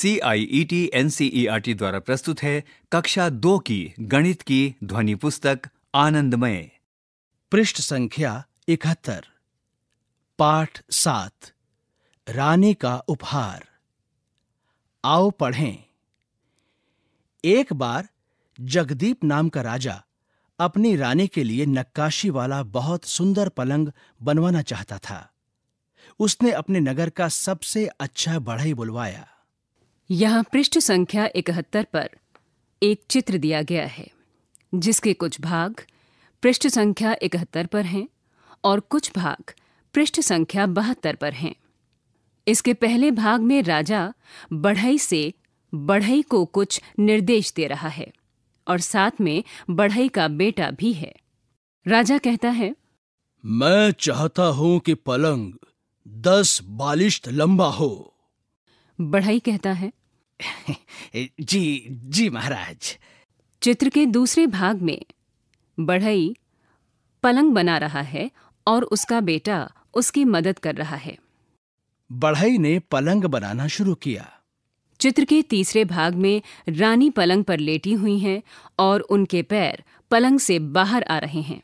C I E T N C E R T द्वारा प्रस्तुत है कक्षा दो की गणित की ध्वनि पुस्तक आनंदमय पृष्ठ संख्या इकहत्तर पाठ सात रानी का उपहार आओ पढ़ें एक बार जगदीप नाम का राजा अपनी रानी के लिए नक्काशी वाला बहुत सुंदर पलंग बनवाना चाहता था उसने अपने नगर का सबसे अच्छा बढ़ई बुलवाया यहाँ पृष्ठ संख्या इकहत्तर पर एक चित्र दिया गया है जिसके कुछ भाग पृष्ठ संख्या इकहत्तर पर हैं और कुछ भाग पृष्ठ संख्या बहत्तर पर हैं इसके पहले भाग में राजा बढ़ई से बढ़ई को कुछ निर्देश दे रहा है और साथ में बढ़ई का बेटा भी है राजा कहता है मैं चाहता हूं कि पलंग दस बालिश्त लंबा हो बढ़ई कहता है जी जी महाराज चित्र के दूसरे भाग में बढ़ई पलंग बना रहा है और उसका बेटा उसकी मदद कर रहा है बढ़ई ने पलंग बनाना शुरू किया चित्र के तीसरे भाग में रानी पलंग पर लेटी हुई हैं और उनके पैर पलंग से बाहर आ रहे हैं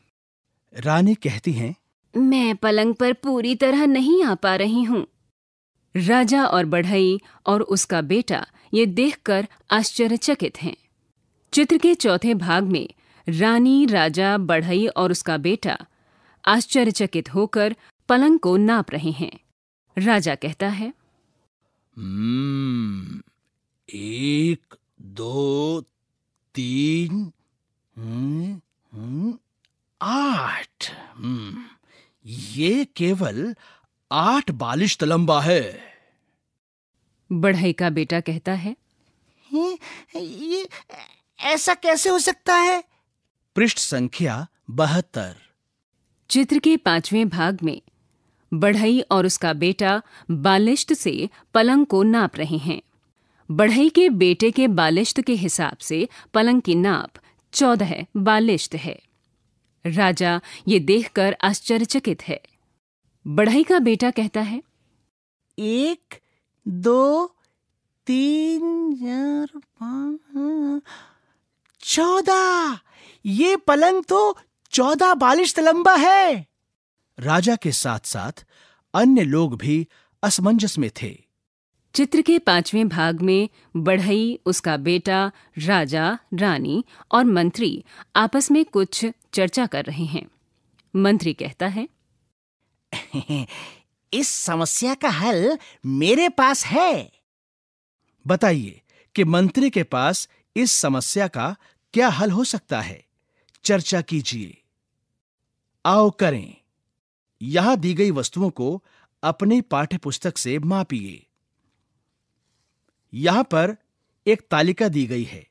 रानी कहती हैं मैं पलंग पर पूरी तरह नहीं आ पा रही हूँ राजा और बढ़ई और उसका बेटा ये देखकर आश्चर्यचकित हैं चित्र के चौथे भाग में रानी राजा बढ़ई और उसका बेटा आश्चर्यचकित होकर पलंग को नाप रहे हैं राजा कहता है hmm, एक दो तीन हम्म, हम्म, आठ ये केवल आठ बालिश तलंबा है बढ़ई का बेटा कहता है ये, ऐसा कैसे हो सकता है पृष्ठ संख्या बहत्तर चित्र के पांचवें भाग में बढ़ई और उसका बेटा बालिश्त से पलंग को नाप रहे हैं बढ़ई के बेटे के बालिश्त के हिसाब से पलंग की नाप चौदह बालिश्त है राजा ये देखकर आश्चर्यचकित है बढ़ई का बेटा कहता है एक दो तीन चार पाँच चौदह ये पलंग तो चौदह बालिश लंबा है राजा के साथ साथ अन्य लोग भी असमंजस में थे चित्र के पांचवें भाग में बढ़ई उसका बेटा राजा रानी और मंत्री आपस में कुछ चर्चा कर रहे हैं मंत्री कहता है इस समस्या का हल मेरे पास है बताइए कि मंत्री के पास इस समस्या का क्या हल हो सकता है चर्चा कीजिए आओ करें यहां दी गई वस्तुओं को अपनी पाठ्य पुस्तक से मापिए यहां पर एक तालिका दी गई है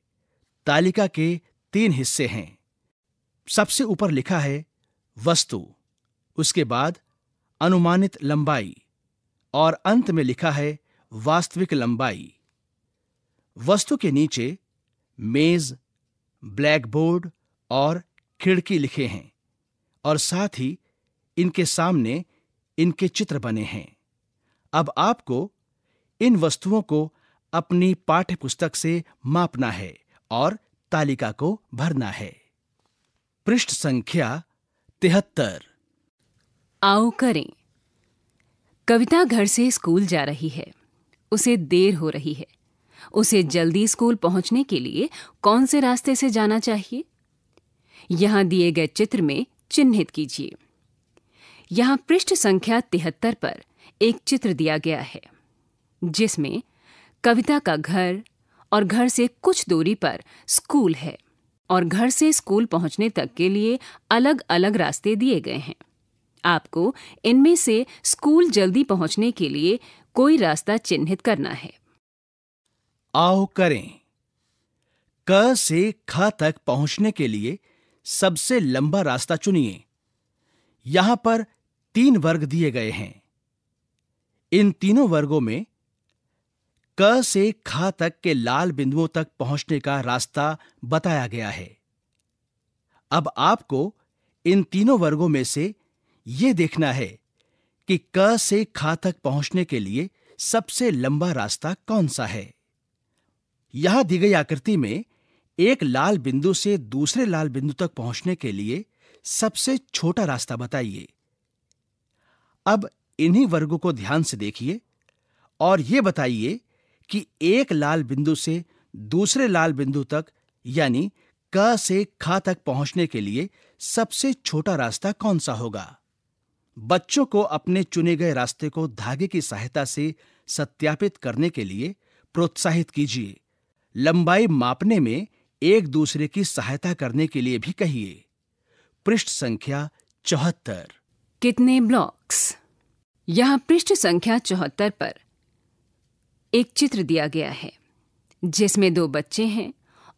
तालिका के तीन हिस्से हैं सबसे ऊपर लिखा है वस्तु उसके बाद अनुमानित लंबाई और अंत में लिखा है वास्तविक लंबाई वस्तु के नीचे मेज ब्लैक बोर्ड और खिड़की लिखे हैं और साथ ही इनके सामने इनके चित्र बने हैं अब आपको इन वस्तुओं को अपनी पाठ्य पुस्तक से मापना है और तालिका को भरना है पृष्ठ संख्या तिहत्तर आओ करें कविता घर से स्कूल जा रही है उसे देर हो रही है उसे जल्दी स्कूल पहुंचने के लिए कौन से रास्ते से जाना चाहिए यहां दिए गए चित्र में चिन्हित कीजिए यहां पृष्ठ संख्या तिहत्तर पर एक चित्र दिया गया है जिसमें कविता का घर और घर से कुछ दूरी पर स्कूल है और घर से स्कूल पहुंचने तक के लिए अलग-अलग रास्ते दिए गए हैं आपको इनमें से स्कूल जल्दी पहुंचने के लिए कोई रास्ता चिन्हित करना है आओ करें क से ख तक पहुंचने के लिए सबसे लंबा रास्ता चुनिए यहां पर तीन वर्ग दिए गए हैं इन तीनों वर्गों में क से ख तक के लाल बिंदुओं तक पहुंचने का रास्ता बताया गया है अब आपको इन तीनों वर्गों में से ये देखना है कि क से खा तक पहुंचने के लिए सबसे लंबा रास्ता कौन सा है यहां दी गई आकृति में एक लाल बिंदु से दूसरे लाल बिंदु तक पहुंचने के लिए सबसे छोटा रास्ता बताइए अब इन्हीं वर्गों को ध्यान से देखिए और यह बताइए कि एक लाल बिंदु से दूसरे लाल बिंदु तक यानी क से खा तक पहुंचने के लिए सबसे छोटा रास्ता कौन सा होगा बच्चों को अपने चुने गए रास्ते को धागे की सहायता से सत्यापित करने के लिए प्रोत्साहित कीजिए लंबाई मापने में एक दूसरे की सहायता करने के लिए भी कहिए पृष्ठ संख्या चौहत्तर कितने ब्लॉक्स यह पृष्ठ संख्या चौहत्तर पर एक चित्र दिया गया है जिसमें दो बच्चे हैं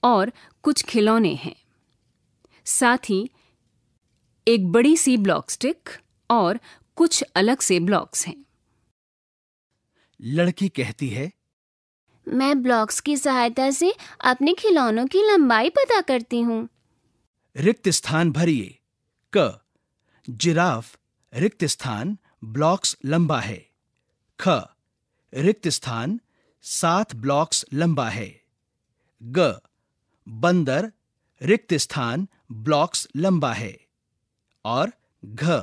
और कुछ खिलौने हैं साथ ही एक बड़ी सी ब्लॉक स्टिक और कुछ अलग से ब्लॉक्स हैं लड़की कहती है मैं ब्लॉक्स की सहायता से अपने खिलौनों की लंबाई पता करती हूँ रिक्त स्थान भरिए क जिराफ रिक्त स्थान ब्लॉक्स लंबा है ख रिक्त स्थान सात ब्लॉक्स लंबा है ग बंदर रिक्त स्थान ब्लॉक्स लंबा है और घ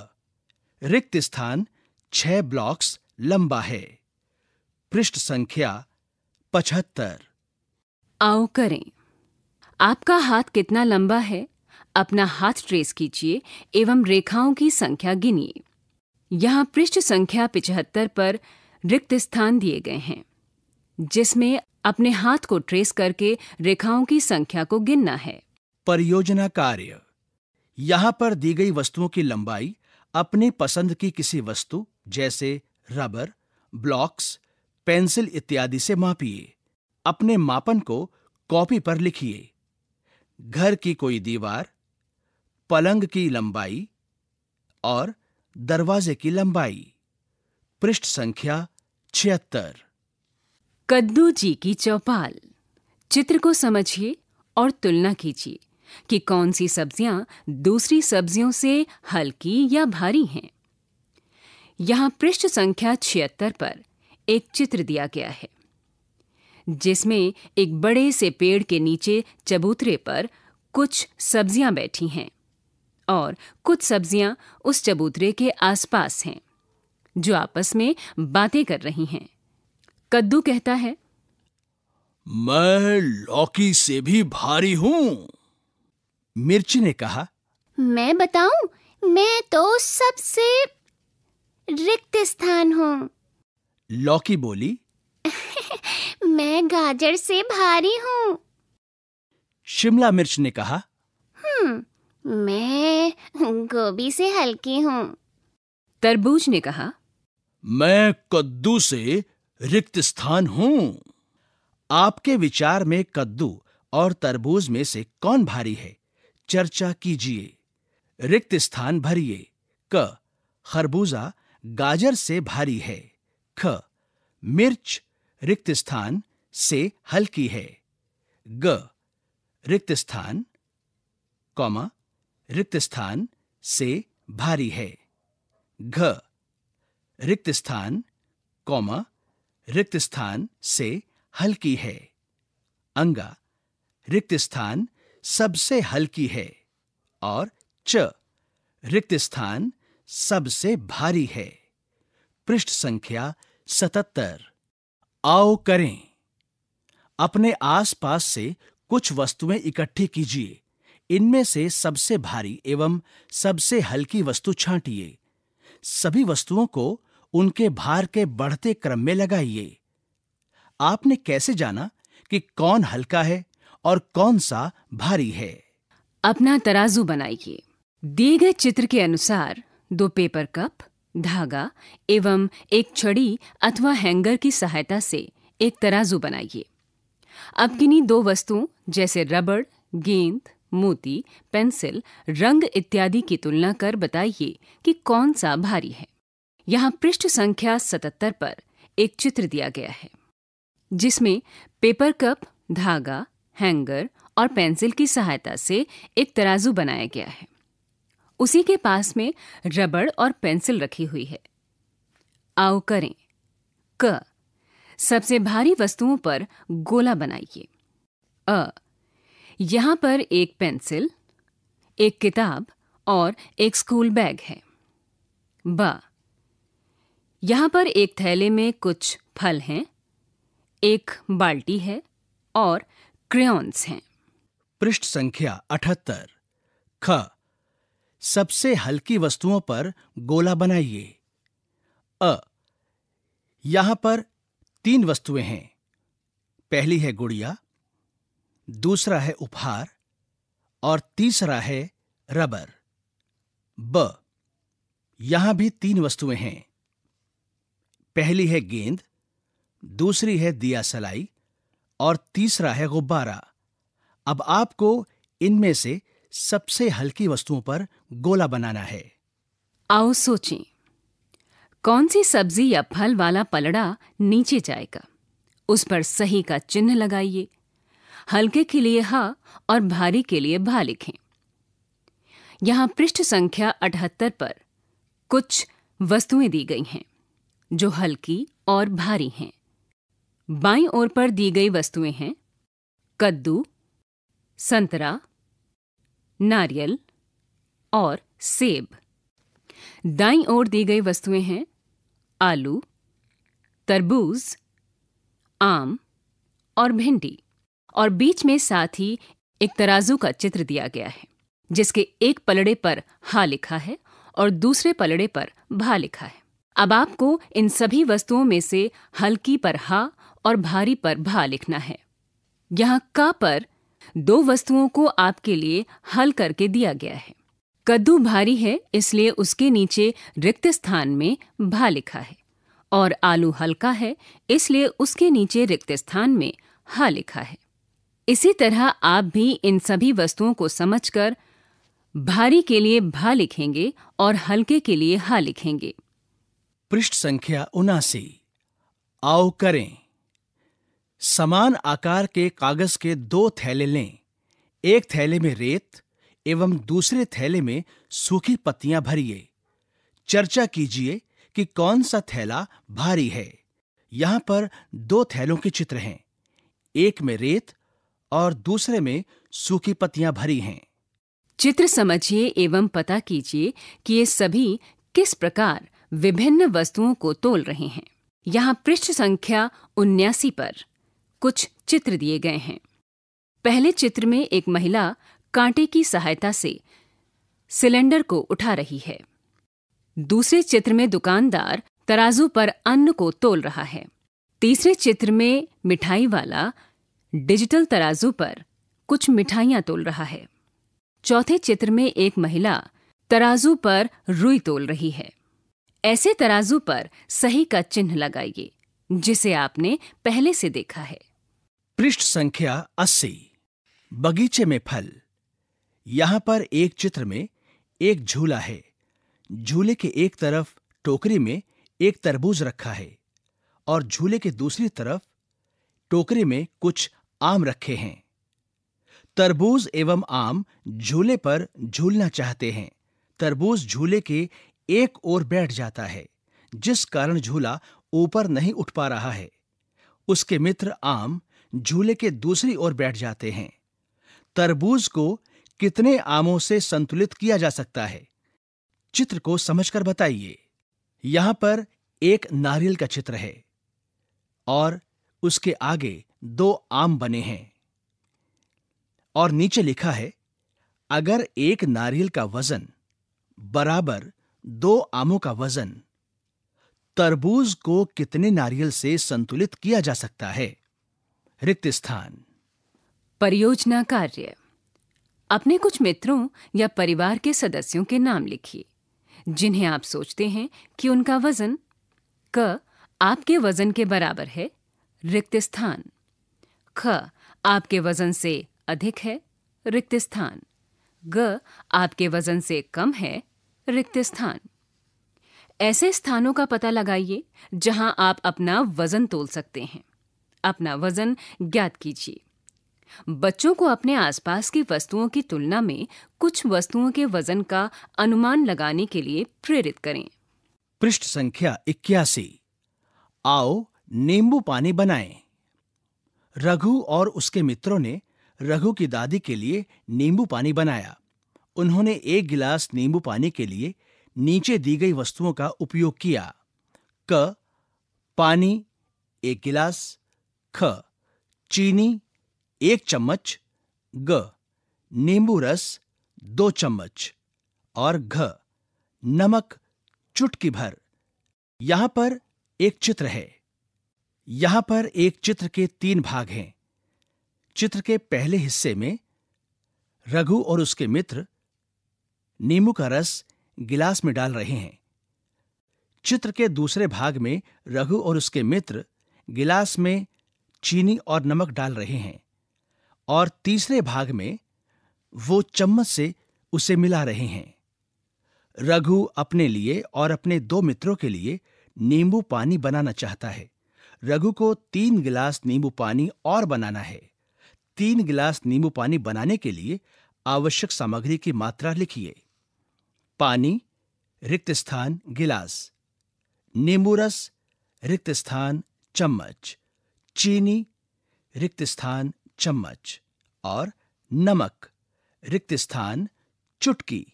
रिक्त स्थान छह ब्लॉक्स लंबा है पृष्ठ संख्या पचहत्तर आओ करें आपका हाथ कितना लंबा है अपना हाथ ट्रेस कीजिए एवं रेखाओं की संख्या गिनिए यहाँ पृष्ठ संख्या पिचहत्तर पर रिक्त स्थान दिए गए हैं जिसमें अपने हाथ को ट्रेस करके रेखाओं की संख्या को गिनना है परियोजना कार्य यहाँ पर दी गई वस्तुओं की लंबाई अपनी पसंद की किसी वस्तु जैसे रबर ब्लॉक्स पेंसिल इत्यादि से मापिए अपने मापन को कॉपी पर लिखिए घर की कोई दीवार पलंग की लंबाई और दरवाजे की लंबाई पृष्ठ संख्या छिहत्तर कद्दू जी की चौपाल चित्र को समझिए और तुलना कीजिए कि कौन सी सब्जियां दूसरी सब्जियों से हल्की या भारी हैं यहां पृष्ठ संख्या 76 पर एक चित्र दिया गया है जिसमें एक बड़े से पेड़ के नीचे चबूतरे पर कुछ सब्जियां बैठी हैं और कुछ सब्जियां उस चबूतरे के आसपास हैं जो आपस में बातें कर रही हैं कद्दू कहता है मैं लौकी से भी भारी हूं मिर्ची ने कहा मैं बताऊं मैं तो सबसे रिक्त स्थान हूँ लौकी बोली मैं गाजर से भारी हूँ शिमला मिर्च ने कहा हम्म, मैं गोभी से हल्की हूँ तरबूज ने कहा मैं कद्दू से रिक्त स्थान हूँ आपके विचार में कद्दू और तरबूज में से कौन भारी है चर्चा कीजिए रिक्त स्थान भरिए क खरबूजा गाजर से भारी है ख मिर्च रिक्त स्थान से हल्की है ग रिक्त स्थान कॉमा रिक्त स्थान से भारी है घ रिक्त स्थान कॉमा रिक्त स्थान से हल्की है अंगा रिक्त स्थान सबसे हल्की है और च रिक्त स्थान सबसे भारी है पृष्ठ संख्या सतहत्तर आओ करें अपने आसपास से कुछ वस्तुएं इकट्ठी कीजिए इनमें से सबसे भारी एवं सबसे हल्की वस्तु छांटिए सभी वस्तुओं को उनके भार के बढ़ते क्रम में लगाइए आपने कैसे जाना कि कौन हल्का है और कौन सा भारी है अपना तराजू बनाइए दिए गए चित्र के अनुसार दो पेपर कप धागा एवं एक छड़ी अथवा हैंगर की सहायता से एक तराजू बनाइए अब किन्हीं दो वस्तुओं जैसे रबड़ गेंद मोती पेंसिल रंग इत्यादि की तुलना कर बताइए कि कौन सा भारी है यहाँ पृष्ठ संख्या सतहत्तर पर एक चित्र दिया गया है जिसमें पेपर कप धागा हैंगर और पेंसिल की सहायता से एक तराजू बनाया गया है उसी के पास में रबड़ और पेंसिल रखी हुई है आओ करें क सबसे भारी वस्तुओं पर गोला बनाइए अ यहां पर एक पेंसिल एक किताब और एक स्कूल बैग है ब यहां पर एक थैले में कुछ फल हैं एक बाल्टी है और क्रेन्स हैं पृष्ठ संख्या अठहत्तर ख सबसे हल्की वस्तुओं पर गोला बनाइए अ यहां पर तीन वस्तुएं हैं पहली है गुड़िया दूसरा है उपहार और तीसरा है रबर ब यहां भी तीन वस्तुएं हैं पहली है गेंद दूसरी है दिया सलाई और तीसरा है गुब्बारा अब आपको इनमें से सबसे हल्की वस्तुओं पर गोला बनाना है आओ सोचें कौन सी सब्जी या फल वाला पलड़ा नीचे जाएगा उस पर सही का चिन्ह लगाइए हल्के के लिए हा और भारी के लिए भा लिखें यहां पृष्ठ संख्या 78 पर कुछ वस्तुएं दी गई हैं जो हल्की और भारी हैं बाई ओर पर दी गई वस्तुएं हैं कद्दू संतरा नारियल और सेब दाई ओर दी गई वस्तुएं हैं आलू तरबूज आम और भिंडी और बीच में साथ ही एक तराजू का चित्र दिया गया है जिसके एक पलड़े पर हा लिखा है और दूसरे पलड़े पर भा लिखा है अब आपको इन सभी वस्तुओं में से हल्की पर हा और भारी पर भा लिखना है यहाँ का पर दो वस्तुओं को आपके लिए हल करके दिया गया है कद्दू भारी है इसलिए उसके नीचे रिक्त स्थान में भा लिखा है और आलू हल्का है इसलिए उसके नीचे रिक्त स्थान में हा लिखा है इसी तरह आप भी इन सभी वस्तुओं को समझकर भारी के लिए भा लिखेंगे और हल्के के लिए हा लिखेंगे पृष्ठ संख्या उनासी आओ करें समान आकार के कागज के दो थैले लें एक थैले में रेत एवं दूसरे थैले में सूखी पत्तियां भरिए चर्चा कीजिए कि कौन सा थैला भारी है यहां पर दो थैलों के चित्र हैं एक में रेत और दूसरे में सूखी पत्तियां भरी हैं चित्र समझिए एवं पता कीजिए कि ये सभी किस प्रकार विभिन्न वस्तुओं को तोल रहे हैं यहाँ पृष्ठ संख्या उन्यासी पर कुछ चित्र दिए गए हैं पहले चित्र में एक महिला कांटे की सहायता से सिलेंडर को उठा रही है दूसरे चित्र में दुकानदार तराजू पर अन्न को तोल रहा है तीसरे चित्र में मिठाई वाला डिजिटल तराजू पर कुछ मिठाइयां तोल रहा है चौथे चित्र में एक महिला तराजू पर रुई तोल रही है ऐसे तराजू पर सही का चिन्ह लगाइए जिसे आपने पहले से देखा है पृष्ठ संख्या अस्सी बगीचे में फल यहां पर एक चित्र में एक झूला है झूले के एक तरफ टोकरी में एक तरबूज रखा है और झूले के दूसरी तरफ टोकरी में कुछ आम रखे हैं तरबूज एवं आम झूले पर झूलना चाहते हैं तरबूज झूले के एक ओर बैठ जाता है जिस कारण झूला ऊपर नहीं उठ पा रहा है उसके मित्र आम झूले के दूसरी ओर बैठ जाते हैं तरबूज को कितने आमों से संतुलित किया जा सकता है चित्र को समझकर बताइए यहां पर एक नारियल का चित्र है और उसके आगे दो आम बने हैं और नीचे लिखा है अगर एक नारियल का वजन बराबर दो आमों का वजन तरबूज को कितने नारियल से संतुलित किया जा सकता है रिक्त स्थान परियोजना कार्य अपने कुछ मित्रों या परिवार के सदस्यों के नाम लिखिए जिन्हें आप सोचते हैं कि उनका वजन क आपके वजन के बराबर है रिक्त स्थान ख आपके वजन से अधिक है रिक्त स्थान ग आपके वजन से कम है रिक्त स्थान ऐसे स्थानों का पता लगाइए जहां आप अपना वजन तोल सकते हैं अपना वजन ज्ञात कीजिए बच्चों को अपने आसपास की वस्तुओं की तुलना में कुछ वस्तुओं के वजन का अनुमान लगाने के लिए प्रेरित करें पृष्ठ संख्या इक्यासी आओ नींबू पानी बनाएं। रघु और उसके मित्रों ने रघु की दादी के लिए नींबू पानी बनाया उन्होंने एक गिलास नींबू पानी के लिए नीचे दी गई वस्तुओं का उपयोग किया क पानी एक गिलास ख चीनी एक चम्मच ग नींबू रस दो चम्मच और घ नमक चुटकी भर यहां पर एक चित्र है यहां पर एक चित्र के तीन भाग हैं चित्र के पहले हिस्से में रघु और उसके मित्र नींबू का रस गिलास में डाल रहे हैं चित्र के दूसरे भाग में रघु और उसके मित्र गिलास में चीनी और नमक डाल रहे हैं और तीसरे भाग में वो चम्मच से उसे मिला रहे हैं रघु अपने लिए और अपने दो मित्रों के लिए नींबू पानी बनाना चाहता है रघु को तीन गिलास नींबू पानी और बनाना है तीन गिलास नींबू पानी बनाने के लिए आवश्यक सामग्री की मात्रा लिखिए पानी रिक्त स्थान गिलास नींबू रस रिक्त स्थान चम्मच चीनी रिक्त स्थान चम्मच और नमक रिक्त स्थान चुटकी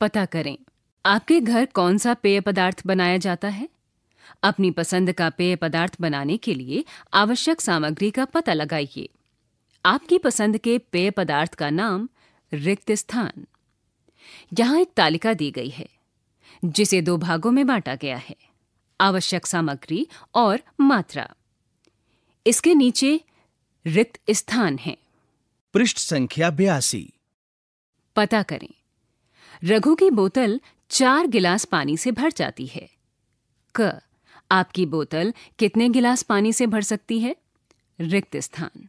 पता करें आपके घर कौन सा पेय पदार्थ बनाया जाता है अपनी पसंद का पेय पदार्थ बनाने के लिए आवश्यक सामग्री का पता लगाइए आपकी पसंद के पेय पदार्थ का नाम रिक्त स्थान यहाँ एक तालिका दी गई है जिसे दो भागों में बांटा गया है आवश्यक सामग्री और मात्रा इसके नीचे रिक्त स्थान है पृष्ठ संख्या बयासी पता करें रघु की बोतल चार गिलास पानी से भर जाती है क आपकी बोतल कितने गिलास पानी से भर सकती है रिक्त स्थान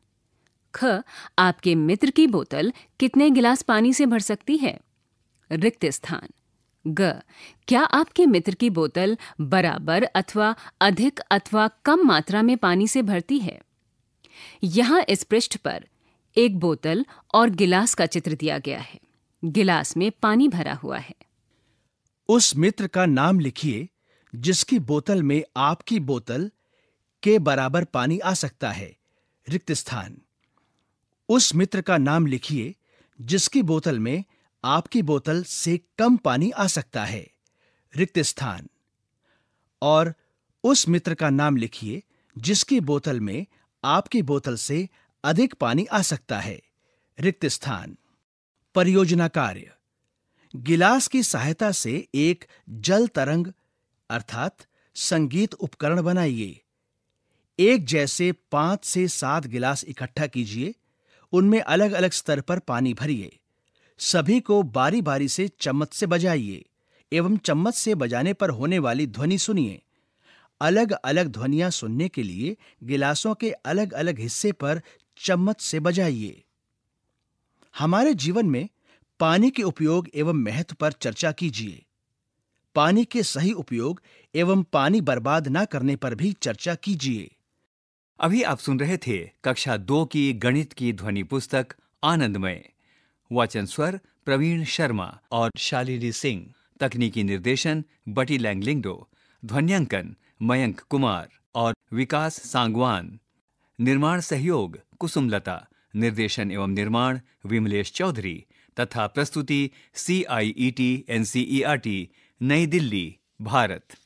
ख आपके मित्र की बोतल कितने गिलास पानी से भर सकती है रिक्त स्थान ग क्या आपके मित्र की बोतल बराबर अथवा अधिक अथवा कम मात्रा में पानी से भरती है यहां इस पृष्ठ पर एक बोतल और गिलास का चित्र दिया गया है गिलास में पानी भरा हुआ है उस मित्र का नाम लिखिए जिसकी बोतल में आपकी बोतल के बराबर पानी आ सकता है रिक्त स्थान उस मित्र का नाम लिखिए जिसकी बोतल में आपकी बोतल से कम पानी आ सकता है रिक्त स्थान और उस मित्र का नाम लिखिए जिसकी बोतल में आपकी बोतल से अधिक पानी आ सकता है रिक्त स्थान परियोजना कार्य गिलास की सहायता से एक जल तरंग अर्थात संगीत उपकरण बनाइए एक जैसे पांच से सात गिलास इकट्ठा कीजिए उनमें अलग अलग स्तर पर पानी भरिए सभी को बारी बारी से चम्मच से बजाइए एवं चम्मच से बजाने पर होने वाली ध्वनि सुनिए अलग अलग ध्वनियां सुनने के लिए गिलासों के अलग अलग हिस्से पर चम्मच से बजाइए हमारे जीवन में पानी के उपयोग एवं महत्व पर चर्चा कीजिए पानी के सही उपयोग एवं पानी बर्बाद न करने पर भी चर्चा कीजिए अभी आप सुन रहे थे कक्षा दो की गणित की ध्वनि पुस्तक आनंदमय वाचन स्वर प्रवीण शर्मा और शालिनी सिंह तकनीकी निर्देशन बटी लैंगलिंगडो ध्वनियांकन मयंक कुमार और विकास सांगवान निर्माण सहयोग कुसुमलता निर्देशन एवं निर्माण विमलेश चौधरी तथा प्रस्तुति C I E T N C E R T New Delhi Bharat